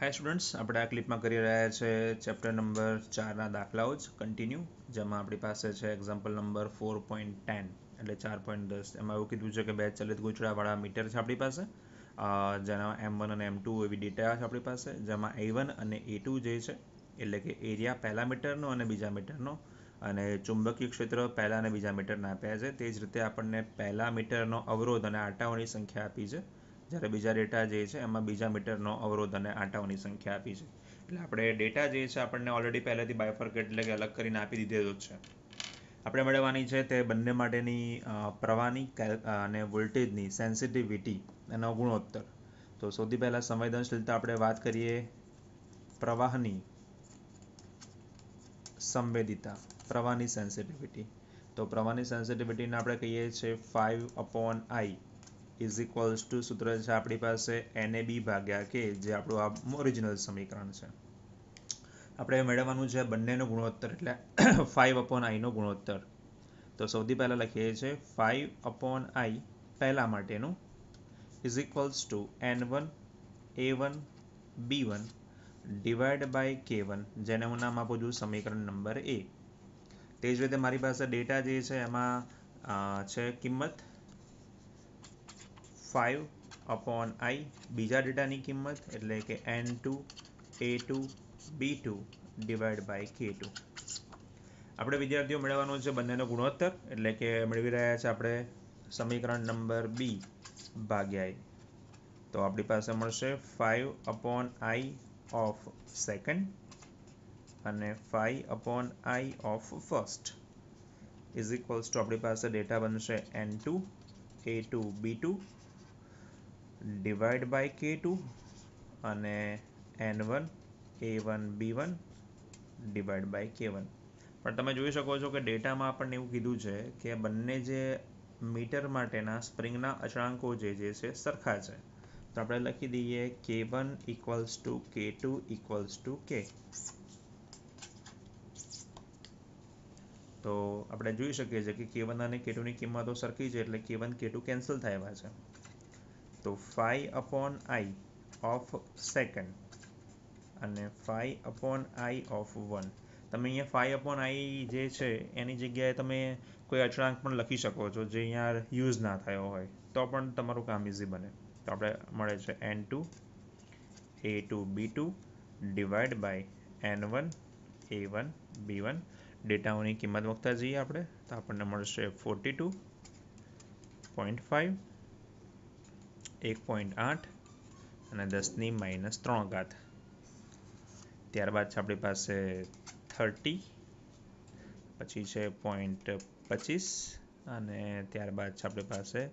હાય students આપણે આ ક્લિપમાં કરી રહ્યા છે ચેપ્ટર નંબર ચારના દાખલાઓ જ કન્ટિન્યુ જેમાં આપણી પાસે છે example number four point ten એટલે ચાર પોઈન્ટ દસ એમાં એવું કીધું છે કે બે ચલિત ગૂંચળાવાળા મીટર છે આપણી પાસે જેના એમ વન અને એમ ટુ એવી ડેટા છે આપણી પાસે જેમાં એ વન અને એ ટુ જે છે એટલે કે એરિયા પહેલા મીટરનો અને બીજા મીટરનો અને ચુંબકીય ક્ષેત્ર પહેલા અને બીજા મીટરના આપ્યા છે તે જ રીતે આપણને પહેલા મીટરનો અવરોધ અને આટાઓની સંખ્યા આપી છે જ્યારે બીજા ડેટા જે છે એમાં બીજા મીટરનો અવરોધ અને આંટાઓની સંખ્યા આપી છે એટલે આપણે ડેટા જે છે આપણને ઓલરેડી પહેલેથી બાયફર્ક એટલે કે અલગ કરીને આપી દીધેલો જ છે આપણે મેળવવાની છે તે બંને માટેની પ્રવાહની અને વોલ્ટેજની સેન્સિટિવિટી એનો ગુણોત્તર તો સૌથી પહેલાં સંવેદનશીલતા આપણે વાત કરીએ પ્રવાહની સંવેદિતા પ્રવાહની સેન્સિટિવિટી તો પ્રવાહની સેન્સિટિવિટીને આપણે કહીએ છીએ five upon I is equals to સૂત્ર છે આપણી પાસે એને બી ભાગ્યા કે જે આપણું આ ઓરિજિનલ સમીકરણ છે આપણે મેળવવાનું છે બંનેનો ગુણોત્તર એટલે ફાઇવ અપોન આઈનો ગુણોત્તર તો સૌથી પહેલાં લખીએ છીએ ફાઇવ અપોન આઈ પહેલાં માટેનું is equals to N one A one B one divide by K one જેને હું નામ આપું છું સમીકરણ નંબર એ તે જ રીતે મારી પાસે ડેટા જે છે એમાં છે કિંમત ફાઇવ અપોન આઈ બીજા ડેટાની કિંમત એટલે કે N two A two B two divide by K two આપણે વિદ્યાર્થીઓ મેળવવાનો છે બંનેનો ગુણોત્તર એટલે કે મેળવી રહ્યા છે આપણે સમીકરણ નંબર બી ભાગ્યા તો આપણી પાસે મળશે five upon I of second અને five upon I of first is equals to આપણી પાસે ડેટા બનશે N two A two B two divide by K two અને N one A one B one divide by K one પણ તમે જોઈ શકો છો કે ડેટામાં આપણને એવું કીધું છે કે બંને જે મીટર માટેના સ્પ્રિંગના અચળાંકો જે જે છે સરખા છે તો આપણે લખી દઈએ K one equals to K two equals to K તો આપણે જોઈ શકીએ છીએ કે કે વન અને કે ટુની કિંમતો સરખી છે એટલે કે વન કે ટુ કેન્સલ થાય છે તો phi upon I of second અને phi upon I of one તમે અહીંયા ફાઈ અપોન આઈ જે છે એની જગ્યાએ તમે કોઈ અચળાંક પણ લખી શકો છો જે અહીંયા યુઝ ના થયો હોય તો પણ તમારું કામ ઇઝી બને તો આપણે મળે છે N two A two B two divide by N one A one B one ડેટાઓની કિંમત મૂકતા જઈએ આપણે તો આપણને મળશે ફોર્ટી ટુ પોઈન્ટ ફાઇવ એક પોઈન્ટ આઠ અને દસની માઇનસ ત્રણ ઘાત ત્યારબાદ છે આપણી પાસે થર્ટી પછી છે પોઈન્ટ પચીસ અને ત્યારબાદ છે આપણી પાસે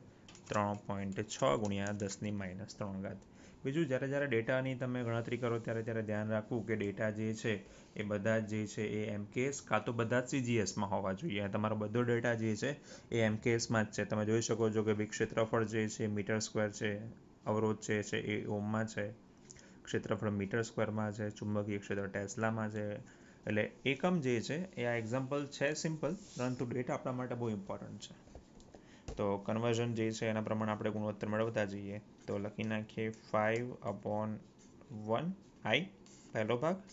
ત્રણ પોઈન્ટ છ ગુણ્યા દસની માઇનસ ત્રણ ઘાત બીજું જ્યારે જ્યારે ડેટાની તમે ગણતરી કરો ત્યારે ત્યારે ધ્યાન રાખવું કે ડેટા જે છે એ બધા જે છે એ એમકેએસ કાં તો બધા જ સીજીએસમાં હોવા જોઈએ તમારો બધો ડેટા જે છે એ એમકેએસમાં જ છે તમે જોઈ શકો છો કે બી ક્ષેત્રફળ જે છે મીટર સ્ક્વેર છે અવરોધ જે છે એ ઓમમાં છે ક્ષેત્રફળ મીટર સ્ક્વેરમાં છે ચુંબકીય ક્ષેત્ર ટેસ્લામાં છે એટલે એકમ જે છે એ આ એક્ઝામ્પલ છે સિમ્પલ પરંતુ ડેટા આપણા માટે બહુ ઇમ્પોર્ટન્ટ છે તો કન્વર્ઝન જે છે એના પ્રમાણે આપણે ગુણોત્તર મેળવતા જઈએ તો લખી નાખીએ ફાઇવ અપોન વન આઈ પહેલો ભાગ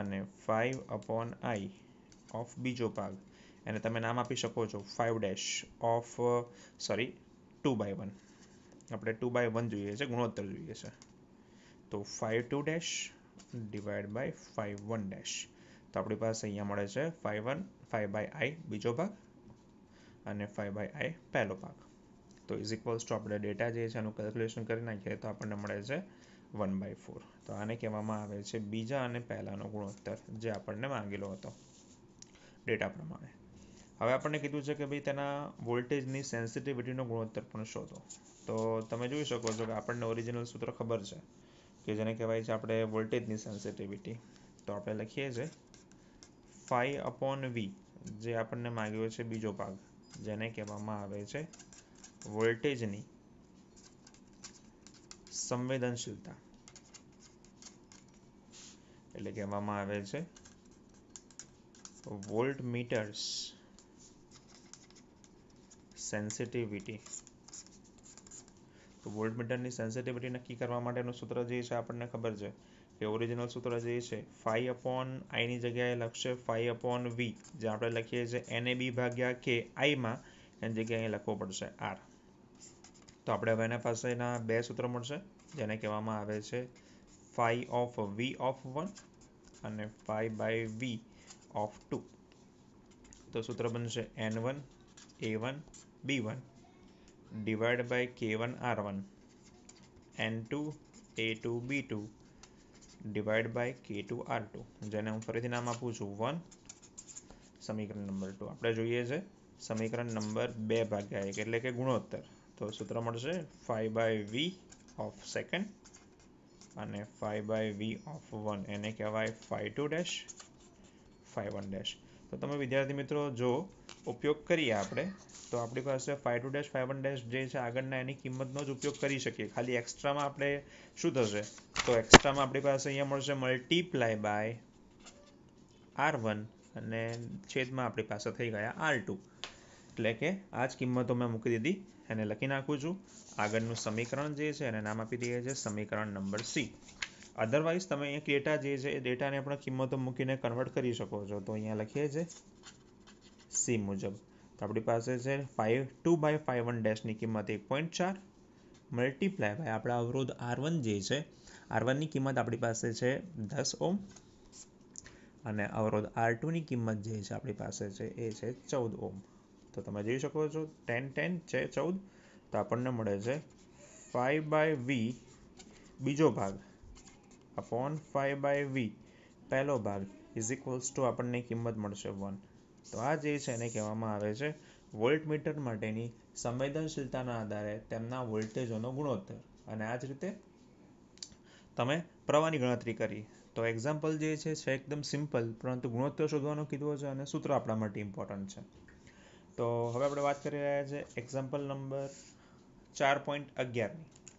અને ફાઇવ અપોન આઈ ઓફ બીજો ભાગ એને તમે નામ આપી શકો છો five dash of sorry two by one આપણે ટુ બાય વન જોઈએ છે ગુણોત્તર જોઈએ છે તો five two dash divide by five one dash તો આપણી પાસે અહીંયા મળે છે five one five by I બીજો ભાગ અને ફાઈવ બાય આઈ પહેલો ભાગ તો ઇઝ ઇક્વલ્સ ટુ આપણે ડેટા જે છે એનું કેલ્ક્યુલેશન કરી નાખીએ તો આપણને મળે છે વન બાય ફોર તો આને કહેવામાં આવે છે બીજા અને પહેલાંનો ગુણોત્તર જે આપણને માંગેલો હતો ડેટા પ્રમાણે હવે આપણને કીધું છે કે ભાઈ તેના વોલ્ટેજની સેન્સિટિવિટીનો ગુણોત્તર પણ શોધો તો તમે જોઈ શકો છો કે આપણને ઓરિજિનલ સૂત્ર ખબર છે કે જેને કહેવાય છે આપણે વોલ્ટેજની સેન્સિટિવિટી તો આપણે લખીએ છીએ ફાઈ અપોન વી જે આપણને માંગ્યો છે બીજો ભાગ જેને કહેવામાં આવે છે વોલ્ટેજની સંવેદનશીલતા એટલે કહેવામાં આવે છે વોલ્ટ મીટર્સ સેન્સિટિવિટી તો વોલ્ટ મીટરની સેન્સિટિવિટી નક્કી કરવા માટેનું સૂત્ર જે છે આપણને ખબર છે કે ઓરિજિનલ સૂત્ર જે છે ફાઈ અપોન આઈની જગ્યાએ લખશે ફાઈ અપોન વી જે આપણે લખીએ છીએ એને બી ભાગ્યા કે આઈમાં એની જગ્યાએ અહીં લખવું પડશે આર તો આપણે હવે એના પાસેના બે સૂત્ર મળશે જેને કહેવામાં આવે છે phi of V of one અને phi by V of two તો સૂત્ર બનશે N one A one B one divide by K one R one N two A two B two divide by K two R two જેને હું ફરીથી નામ આપું છું વન સમીકરણ નંબર ટુ આપણે જોઈએ છે સમીકરણ નંબર બે ભાગ્યા એક એટલે કે ગુણોત્તર તો સૂત્ર મળશે five by V of second અને five by V of one એને કહેવાય five two dash five one dash તો તમે વિદ્યાર્થી મિત્રો જો ઉપયોગ કરીએ આપણે તો આપણી પાસે five two dash five one dash જે છે આગળના એની કિંમતનો જ ઉપયોગ કરી શકીએ ખાલી એક્સ્ટ્રામાં આપણે શું થશે તો એક્સ્ટ્રામાં આપણી પાસે અહીંયા મળશે મલ્ટીપ્લાય બાય આર વન અને છેદમાં આપણી પાસે થઈ ગયા આર ટુ એટલે કે આ જ કિંમતો મેં મૂકી દીધી એને લખી નાખું છું આગળનું સમીકરણ જે છે એને નામ આપી દઈએ છે સમીકરણ નંબર સી અધરવાઇઝ તમે અહીંયા ડેટા જે છે એ ડેટાને પણ કિંમતો મૂકીને કન્વર્ટ કરી શકો છો તો અહીંયા લખીએ છે સી મુજબ તો આપણી પાસે છે five two by five one ડેશની કિંમત એક પોઈન્ટ ચાર મલ્ટીપ્લાય બાય આપણા અવરોધ આર વન જે છે આર વનની કિંમત આપણી પાસે છે દસ ઓમ અને અવરોધ આર ટુની કિંમત જે છે આપણી પાસે છે એ છે ચૌદ ઓમ તો તમે જોઈ શકો છો ટેન ટેન છે ચૌદ તો આપણને મળે છે ફાઈવ બાય વી બીજો ભાગ અપોન ફાઈવ બાય વી પહેલો ભાગ ઇઝ ઇક્વલ્સ ટુ આપણને કિંમત મળશે વન તો આ જે છે એને કહેવામાં આવે છે વોલ્ટ મીટર માટેની સંવેદનશીલતાના આધારે તેમના વોલ્ટેજોનો ગુણોત્તર અને આ જ રીતે તમે પ્રવાહની ગણતરી કરી તો એક્ઝામ્પલ જે છે છે એકદમ સિમ્પલ પરંતુ ગુણોત્તર શોધવાનું કીધું છે અને સૂત્ર આપણા માટે ઇમ્પોર્ટન્ટ છે તો હવે આપણે વાત કરી રહ્યા છે એક્ઝામ્પલ નંબર ચાર પોઈન્ટ અગિયારની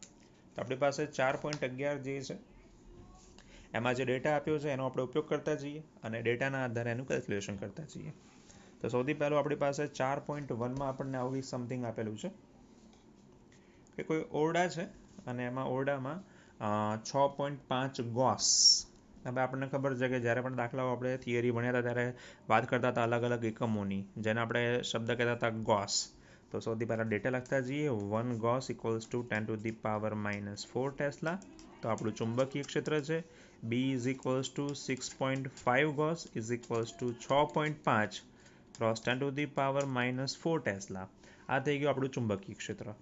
તો આપણી પાસે ચાર પોઈન્ટ અગિયાર જે છે એમાં જે ડેટા આપ્યો છે એનો આપણે ઉપયોગ કરતા જઈએ અને ડેટાના આધારે એનું કેલ્ક્યુલેશન કરતા જઈએ તો સૌથી પહેલું આપણી પાસે ચાર પોઈન્ટ વનમાં આપણને આવું સમથિંગ આપેલું છે કે કોઈ ઓરડા છે અને એમાં ઓરડામાં છ પોઈન્ટ પાંચ ગોસ હવે આપણને ખબર છે કે જ્યારે પણ દાખલાઓ આપણે થિયરી ભણ્યા હતા ત્યારે વાત કરતા હતા અલગ અલગ એકમોની જેને આપણે શબ્દ કહેતા હતા ગોસ તો સૌથી પહેલાં ડેટા લખતા જઈએ one gauss equals to ten to the power minus four tesla તો આપણું ચુંબકીય ક્ષેત્ર છે B is equals to six point five gauss is equals to છ પોઈન્ટ પાંચ cross ten to the power minus four tesla આ થઈ ગયું આપણું ચુંબકીય ક્ષેત્ર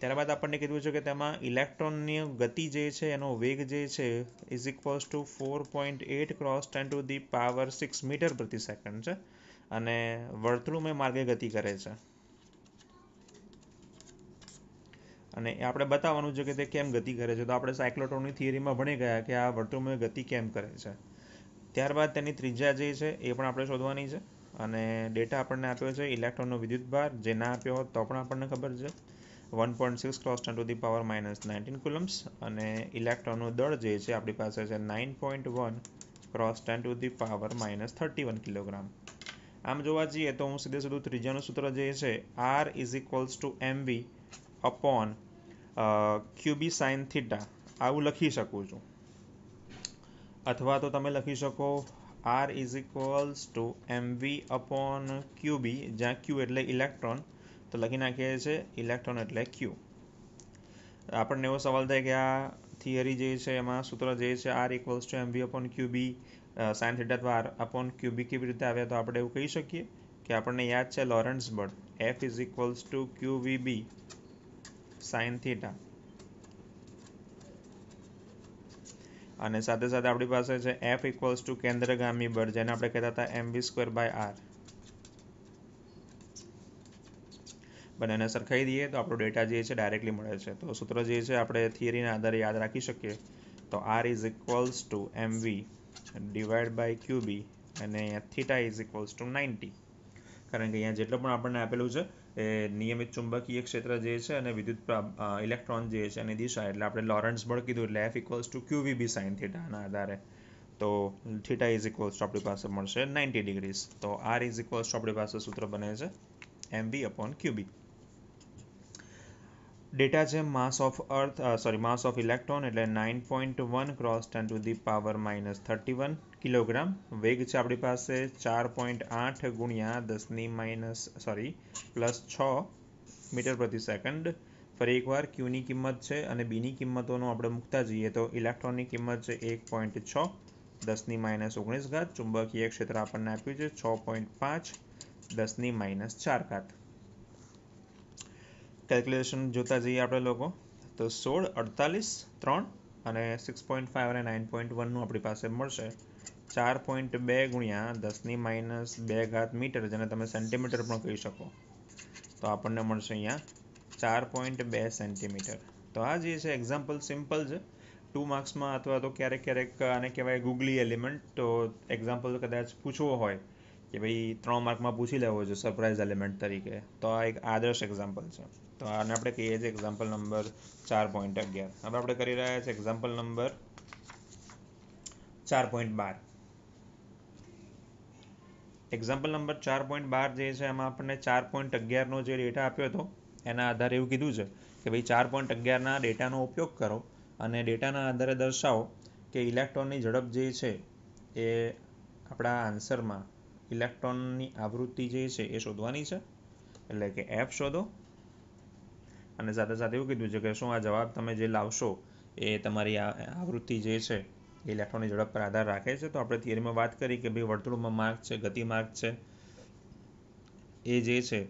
ત્યારબાદ આપણને કીધું છે કે તેમાં ઇલેક્ટ્રોનની ગતિ જે છે એનો વેગ જે છે is equals to four point eight cross ten to the power six meter પ્રતિ સેકન્ડ છે અને વર્તુળમય માર્ગે ગતિ કરે છે અને એ આપણે બતાવવાનું છે કે તે કેમ ગતિ કરે છે તો આપણે સાયક્લોટ્રોનની થિયરીમાં ભણી ગયા કે આ વર્તુળમય ગતિ કેમ કરે છે ત્યારબાદ તેની ત્રિજ્યા જે છે એ પણ આપણે શોધવાની છે અને ડેટા આપણને આપ્યો છે ઇલેક્ટ્રોનનો ભાર જે ના આપ્યો હોત તો પણ આપણને ખબર છે one point six cross ten to the power minus nineteen coulombs અને ઇલેક્ટ્રોનનું દળ જે છે આપણી પાસે છે nine point one cross ten to the power minus thirty one kilogram આમ જોવા જઈએ તો હું સીધે સીધું ત્રીજાનું સૂત્ર જે છે R is equals to M V upon Q B sine theta આવું લખી શકું છું અથવા તો તમે લખી શકો R is equals to M V upon Q B જ્યાં ક્યુ એટલે ઇલેક્ટ્રોન તો લખી નાખીએ છીએ ઇલેક્ટ્રોન એટલે ક્યુ આપણને એવો સવાલ થાય કે આ થિયરી જે છે એમાં સૂત્ર જે છે R equals to M V upon Q B sine theta અથવા આર અપોન ક્યુબી કેવી રીતે આવ્યા તો આપણે એવું કહી શકીએ કે આપણને યાદ છે લોરેન્સ બળ F is equals to Q V B sine theta અને સાથે સાથે આપણી પાસે છે એફ ઇક્વલ્સ ટુ કેન્દ્રગામી બળ જેને આપણે કહેતા હતા M V square by R બંનેને સરખાવી દઈએ તો આપણો ડેટા જે છે ડાયરેક્ટલી મળે છે તો સૂત્ર જે છે આપણે થિયરીના આધારે યાદ રાખી શકીએ તો R is equals to M V divide by Q B અને અહીંયા theta is equals to ninety કારણ કે અહીંયા જેટલું પણ આપણને આપેલું છે એ નિયમિત ચુંબકીય ક્ષેત્ર જે છે અને વિદ્યુત ઇલેક્ટ્રોન જે છે એની દિશા એટલે આપણે લોરન્સ બળ કીધું એટલે F equals to Q V B sine થીટાના આધારે તો થીટા ઇઝ ઇક્વલ્સ ટુ આપણી પાસે મળશે નાઇન્ટી ડિગ્રીઝ તો આર ઇઝ ઇક્વલ્સ ટુ આપણી પાસે સૂત્ર બને છે M V upon Q B data છે mass of earth sorry mass of electron એટલે nine point one cross ten to the power minus thirty one kilogram વેગ છે આપણી પાસે ચાર પોઈન્ટ આઠ ગુણ્યા દસની માઇનસ સોરી પ્લસ છ મીટર પ્રતિ સેકન્ડ ફરી એકવાર ક્યુની કિંમત છે અને બીની કિંમતોનો આપણે મૂકતા જઈએ તો ઇલેક્ટ્રોનની કિંમત છે એક પોઈન્ટ છ દસની માઇનસ ઓગણીસ ઘાત ચુંબકીય ક્ષેત્ર આપણને આપ્યું છે છ પોઈન્ટ પાંચ દસની માઇનસ ચાર ઘાત કેલ્ક્યુલેશન જોતા જઈએ આપણે લોકો તો સોળ અડતાલીસ ત્રણ અને સિક્સ પોઈન્ટ ફાઇવ અને નાઇન પોઈન્ટ વનનું આપણી પાસે મળશે ચાર પોઈન્ટ બે ગુણ્યા દસની માઇનસ બે ઘાત મીટર જેને તમે સેન્ટીમીટર પણ કહી શકો તો આપણને મળશે અહીંયા ચાર પોઈન્ટ બે સેન્ટીમીટર તો આ જે છે એક્ઝામ્પલ સિમ્પલ છે ટુ માર્ક્સમાં અથવા તો ક્યારેક ક્યારેક આને કહેવાય ગુગલી એલિમેન્ટ તો એક્ઝામ્પલ કદાચ પૂછવો હોય કે ભાઈ ત્રણ માર્કમાં પૂછી લેવો જોઈએ સરપ્રાઇઝ એલિમેન્ટ તરીકે તો આ એક આદર્શ એક્ઝામ્પલ છે તો આને આપણે કહીએ છીએ એક્ઝામ્પલ નંબર ચાર પોઈન્ટ અગિયાર હવે આપણે કરી રહ્યા છીએ એક્ઝામ્પલ નંબર ચાર પોઈન્ટ બાર એક્ઝામ્પલ નંબર ચાર પોઈન્ટ બાર જે છે એમાં આપણને ચાર પોઈન્ટ અગિયારનો જે ડેટા આપ્યો હતો એના આધારે એવું કીધું છે કે ભાઈ ચાર પોઈન્ટ અગિયારના ડેટાનો ઉપયોગ કરો અને ડેટાના આધારે દર્શાવો કે ઇલેક્ટ્રોનની ઝડપ જે છે એ આપણા આન્સરમાં ઇલેક્ટ્રોનની આવૃત્તિ જે છે એ શોધવાની છે એટલે કે એફ શોધો અને સાથે સાથે એવું કીધું છે કે શું આ જવાબ તમે જે લાવશો એ તમારી આવૃત્તિ જે છે એ ઇલેક્ટ્રોનની ઝડપ પર આધાર રાખે છે તો આપણે થિયરીમાં વાત કરી કે ભાઈ વર્તુળમાં માર્ગ છે ગતિ માર્ગ છે એ જે છે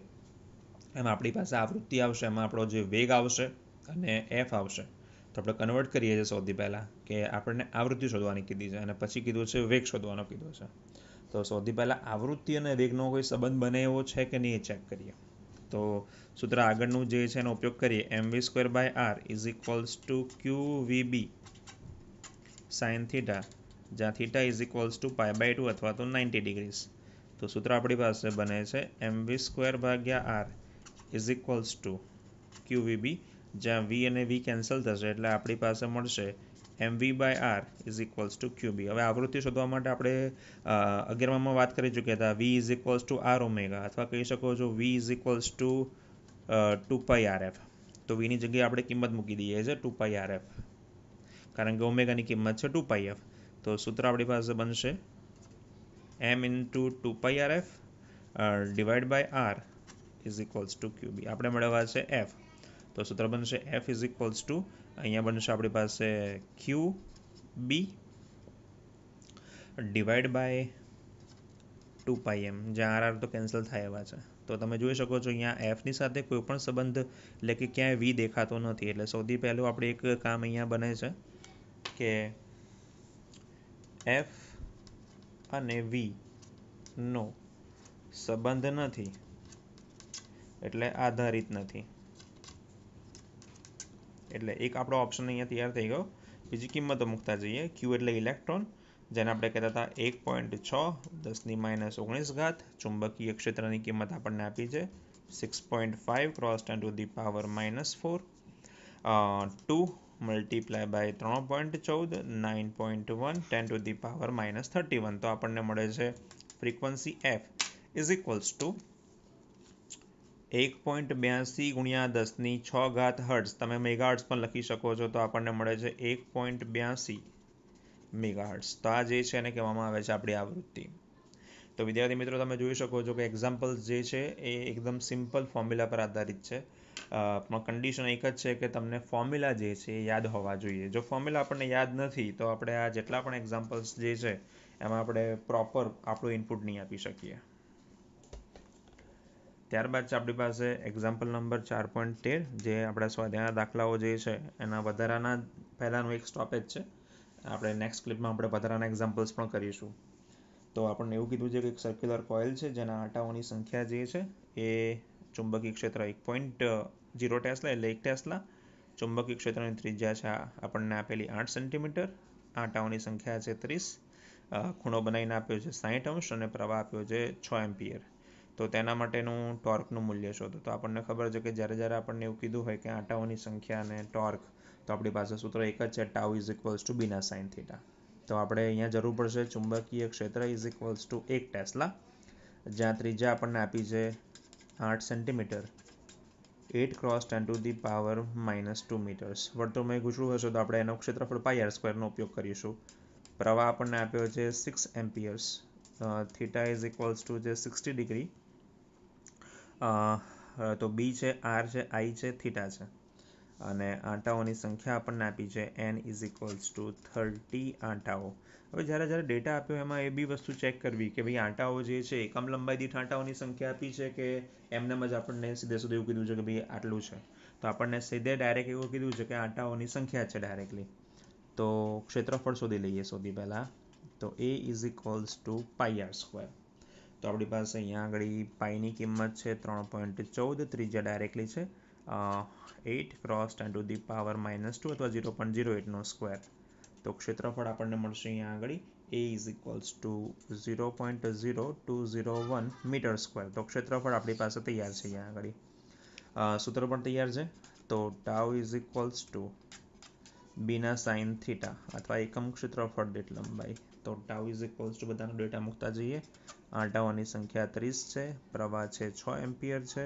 એમાં આપણી પાસે આવૃત્તિ આવશે એમાં આપણો જે વેગ આવશે અને એફ આવશે તો આપણે કન્વર્ટ કરીએ છીએ સૌથી પહેલાં કે આપણને આવૃત્તિ શોધવાની કીધી છે અને પછી કીધું છે વેગ શોધવાનો કીધો છે તો સૌથી પહેલાં આવૃત્તિ અને વેગનો કોઈ સંબંધ બને એવો છે કે નહીં એ ચેક કરીએ તો સૂત્ર આગળનું જે છે એનો ઉપયોગ કરીએ M V square by R is equals to Q V B sine theta જ્યાં theta is equals to pi by two અથવા તો નાઇન્ટી ડિગ્રીઝ તો સૂત્ર આપણી પાસે બને છે એમ વી સ્ક્વેર ભાગ્યા R is equals to Q V B જ્યાં વી અને વી કેન્સલ થશે એટલે આપણી પાસે મળશે M V by R is equals to Q B હવે આવૃત્તિ શોધવા માટે આપણે અગિયારમાં વાત કરી ચૂક્યા હતા V is equals to R omega અથવા કહી શકો છો V is equals to two pi R F તો વીની જગ્યાએ આપણે કિંમત મૂકી દઈએ છે ટુ પાઈ આર એફ કારણ કે ઓમેગાની કિંમત છે ટુ પાઈ એફ તો સૂત્ર આપણી પાસે બનશે M into two pi R F divide by R is equals to Q B આપણે મેળવવા છે એફ તો સૂત્ર બનશે એફ ઇઝ ઇક્વલ્સ ટુ અહીંયા બનશે આપણી પાસે Q B divide by two pi M જ્યાં આર આર તો કેન્સલ થાય એવા છે તો તમે જોઈ શકો છો અહીંયા એફની સાથે કોઈ પણ સંબંધ એટલે કે ક્યાંય વી દેખાતો નથી એટલે સૌથી પહેલું આપણે એક કામ અહીંયા બને છે કે એફ અને વી નો સંબંધ નથી એટલે આધારિત નથી એટલે એક આપણો ઓપ્શન અહીંયા તૈયાર થઈ ગયો બીજી કિંમતો મૂકતા જઈએ ક્યુ એટલે ઇલેક્ટ્રોન જેને આપણે કહેતા હતા એક પોઈન્ટ છ દસની માઇનસ ઓગણીસ ઘાત ચુંબકીય ક્ષેત્રની કિંમત આપણને આપી છે six point five cross ten to the power minus four two multiply by ત્રણ પોઈન્ટ ચૌદ nine point one ten to the power minus thirty one તો આપણને મળે છે frequency F is equals to એક પોઈન્ટ બ્યાસી ગુણ્યા દસની છ ઘાત હર્ટ્સ તમે મેગાહર્ટ્સ પણ લખી શકો છો તો આપણને મળે છે એક પોઈન્ટ બ્યાસી મેગાહર્ટ્સ તો આ જે છે એને કહેવામાં આવે છે આપણી આવૃત્તિ તો વિદ્યાર્થી મિત્રો તમે જોઈ શકો છો કે એક્ઝામ્પલ્સ જે છે એ એકદમ સિમ્પલ ફોર્મ્યુલા પર આધારિત છે પણ કન્ડિશન એક જ છે કે તમને ફોર્મ્યુલા જે છે એ યાદ હોવા જોઈએ જો ફોર્મ્યુલા આપણને યાદ નથી તો આપણે આ જેટલા પણ એક્ઝામ્પલ્સ જે છે એમાં આપણે પ્રોપર આપણું ઇનપુટ નહીં આપી શકીએ ત્યારબાદ છે આપણી પાસે એક્ઝામ્પલ નંબર ચાર પોઈન્ટ તેર જે આપણા સ્વાધ્યાયના દાખલાઓ જે છે એના વધારાના પહેલાંનું એક સ્ટોપેજ છે આપણે નેક્સ્ટ ક્લિપમાં આપણે વધારાના એક્ઝામ્પલ્સ પણ કરીશું તો આપણને એવું કીધું છે કે એક સર્ક્યુલર કોઇલ છે જેના આંટાઓની સંખ્યા જે છે એ ચુંબકીય ક્ષેત્ર એક પોઈન્ટ જીરો ટેસ્લા એટલે એક ટેસ્લા ચુંબકીય ક્ષેત્રની ત્રિજ્યા છે આપણને આપેલી આઠ સેન્ટીમીટર આંટાઓની સંખ્યા છે ત્રીસ ખૂણો બનાવીને આપ્યો છે સાહીઠ અંશ અને પ્રવાહ આપ્યો છે છ એમ્પિયર તો તેના માટેનું ટોર્કનું મૂલ્ય શોધો તો આપણને ખબર છે કે જ્યારે જ્યારે આપણને એવું કીધું હોય કે આંટાઓની સંખ્યા અને ટોર્ક તો આપણી પાસે સૂત્ર એક જ છે ટાઉ ઇઝ ઇક્વલ્સ ટુ બીના સાઇન થીટા તો આપણે અહીંયા જરૂર પડશે ચુંબકીય ક્ષેત્ર ઇઝ ઇક્વલ્સ ટુ એક ટેસ્લા જ્યાં ત્રીજા આપણને આપી છે આઠ centimeter eight cross ten to the power minus two meters વર્તુળમાં ગુજરું હશે તો આપણે એનો ક્ષેત્રફળ પાઈ આર સ્ક્વેરનો ઉપયોગ કરીશું પ્રવાહ આપણને આપ્યો છે six amperes theta is equals to છે સિક્સટી ડિગ્રી તો બી છે આર છે આઈ છે થીટા છે અને આંટાઓની સંખ્યા આપણને આપી છે N is equals to thirty આંટાઓ હવે જ્યારે જ્યારે ડેટા આપ્યો એમાં એ બી વસ્તુ ચેક કરવી કે ભાઈ આંટાઓ જે છે એકમ લંબાઈ દીઠ આંટાઓની સંખ્યા આપી છે કે એમનેમ જ આપણને સીધે સીધું એવું કીધું છે કે ભાઈ આટલું છે તો આપણને સીધે ડાયરેક્ટ એવું કીધું છે કે આંટાઓની સંખ્યા છે ડાયરેક્ટલી તો ક્ષેત્રફળ શોધી લઈએ સૌથી પહેલાં તો A is equals to pi R square તો આપણી પાસે અહીંયા આગળ પાઈની કિંમત છે ત્રણ પોઈન્ટ ચૌદ ત્રીજા ડાયરેક્ટલી છે eight cross ten to the power minus two અથવા ઝીરો પોઈન્ટ ઝીરો એટનો સ્ક્વેર તો ક્ષેત્રફળ આપણને મળશે અહીંયા આગળ A is equals to zero point zero two zero one meter square તો ક્ષેત્રફળ આપણી પાસે તૈયાર છે અહીંયા આગળ સૂત્ર પણ તૈયાર છે તો ટાવ ઇઝ ઇક્વલ્સ ટુ બીના સાઇન થીટા અથવા એકમ ક્ષેત્રફળ દીઠ લંબાઈ તો ટાવ ઇઝ ઇક્વલ્સ ટુ બધાનો ડેટા મૂકતા જઈએ આંટાઓની સંખ્યા ત્રીસ છે પ્રવાહ છે છ એમ્પિયર છે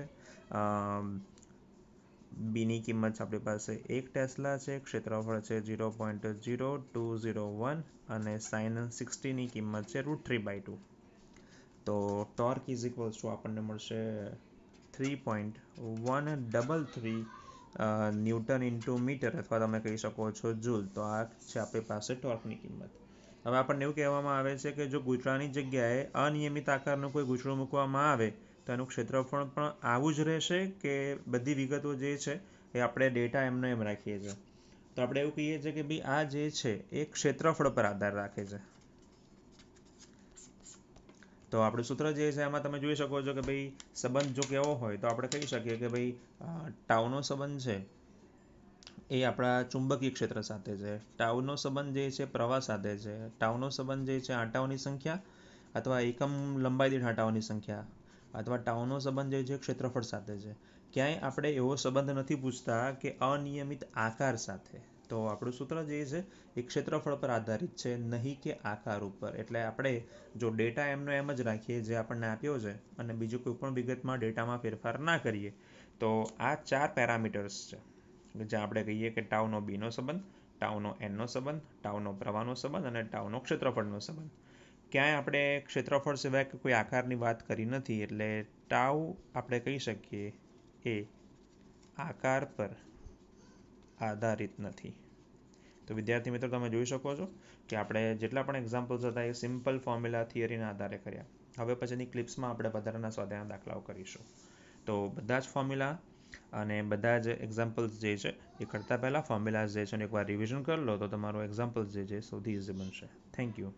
બીની કિંમત આપણી પાસે એક ટેસ્લા છે ક્ષેત્રફળ છે zero point zero two zero one અને સાઇન સિક્સટીની કિંમત છે રૂટ થ્રી બાય ટુ તો ટોર્ક ઇઝ ઇક્વલ્સ ટુ આપણને મળશે three point one double three newton into meter અથવા તમે કહી શકો છો જૂલ તો આ છે આપણી પાસે ટોર્કની કિંમત હવે આપણને એવું કહેવામાં આવે છે કે જો ગૂંચળાની જગ્યાએ અનિયમિત આકારનું કોઈ ગૂંચળું મૂકવામાં આવે તો એનું ક્ષેત્રફળ પણ આવું જ રહેશે કે બધી વિગતો જે છે એ આપણે ડેટા એમને એમ રાખીએ છીએ તો આપણે એવું કહીએ છીએ કે ભાઈ આ જે છે એ ક્ષેત્રફળ પર આધાર રાખે છે તો આપણું સૂત્ર જે છે એમાં તમે જોઈ શકો છો કે ભાઈ સંબંધ જો કેવો હોય તો આપણે કહી શકીએ કે ભાઈ ટાઉનો સંબંધ છે એ આપણા ચુંબકીય ક્ષેત્ર સાથે છે ટાઉનો સંબંધ જે છે પ્રવાહ સાથે છે ટાઉનો સંબંધ જે છે આંટાઓની સંખ્યા અથવા એકમ લંબાઈ દીઠ આંટાઓની સંખ્યા અથવા ટાઉનનો સંબંધ જે છે ક્ષેત્રફળ સાથે છે ક્યાંય આપણે એવો સંબંધ નથી પૂછતા કે અનિયમિત આકાર સાથે તો આપણું સૂત્ર જે છે એ ક્ષેત્રફળ પર આધારિત છે નહીં કે આકાર ઉપર એટલે આપણે જો ડેટા એમનો એમ જ રાખીએ જે આપણને આપ્યો છે અને બીજું કોઈ પણ વિગતમાં ડેટામાં ફેરફાર ના કરીએ તો આ ચાર પેરામીટર્સ છે જ્યાં આપણે કહીએ કે ટાઉનો બીનો સંબંધ ટાઉનો એનનો સંબંધ ટાઉનો પ્રવાહનો સંબંધ અને ટાઉનો ક્ષેત્રફળનો સંબંધ ક્યાંય આપણે ક્ષેત્રફળ સિવાય કોઈ આકારની વાત કરી નથી એટલે ટાઉ આપણે કહી શકીએ એ આકાર પર આધારિત નથી તો વિદ્યાર્થી મિત્રો તમે જોઈ શકો છો કે આપણે જેટલા પણ એક્ઝામ્પલ્સ હતા એ સિમ્પલ ફોર્મ્યુલા થિયરીના આધારે કર્યા હવે પછીની ક્લિપ્સમાં આપણે વધારાના સ્વાધ્યાયના દાખલાઓ કરીશું તો બધા જ ફોર્મ્યુલા અને બધા જ એક્ઝામ્પલ્સ જે છે એ કરતાં પહેલાં ફોર્મ્યુલાઝ જે છે એકવાર રિવિઝન કરી લો તો તમારું એક્ઝામ્પલ્સ જે છે સૌથી ઇઝી બનશે થેન્ક યુ